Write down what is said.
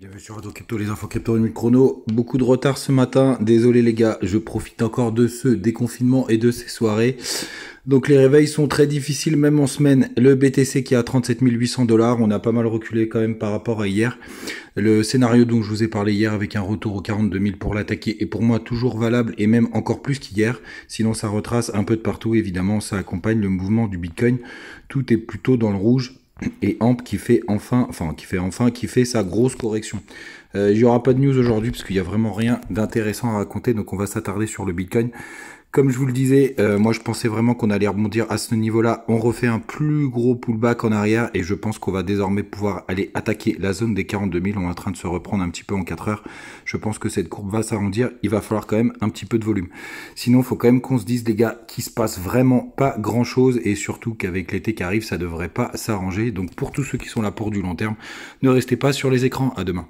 Bienvenue sur Radio Crypto, les infos crypto, une chrono. Beaucoup de retard ce matin, désolé les gars, je profite encore de ce déconfinement et de ces soirées. Donc les réveils sont très difficiles même en semaine. Le BTC qui est à 37 800 dollars, on a pas mal reculé quand même par rapport à hier. Le scénario dont je vous ai parlé hier avec un retour aux 42 000 pour l'attaquer est pour moi toujours valable et même encore plus qu'hier. Sinon ça retrace un peu de partout, évidemment ça accompagne le mouvement du Bitcoin. Tout est plutôt dans le rouge et Amp qui fait enfin, enfin qui fait enfin, qui fait sa grosse correction. Euh, il euh, n'y aura pas de news aujourd'hui parce qu'il n'y a vraiment rien d'intéressant à raconter, donc on va s'attarder sur le Bitcoin. Comme je vous le disais, euh, moi je pensais vraiment qu'on allait rebondir à ce niveau-là. On refait un plus gros pullback en arrière et je pense qu'on va désormais pouvoir aller attaquer la zone des 42 000. On est en train de se reprendre un petit peu en 4 heures. Je pense que cette courbe va s'arrondir. Il va falloir quand même un petit peu de volume. Sinon, faut quand même qu'on se dise, les gars, qu'il se passe vraiment pas grand-chose et surtout qu'avec l'été qui arrive, ça devrait pas s'arranger. Donc pour tous ceux qui sont là pour du long terme, ne restez pas sur les écrans. À demain.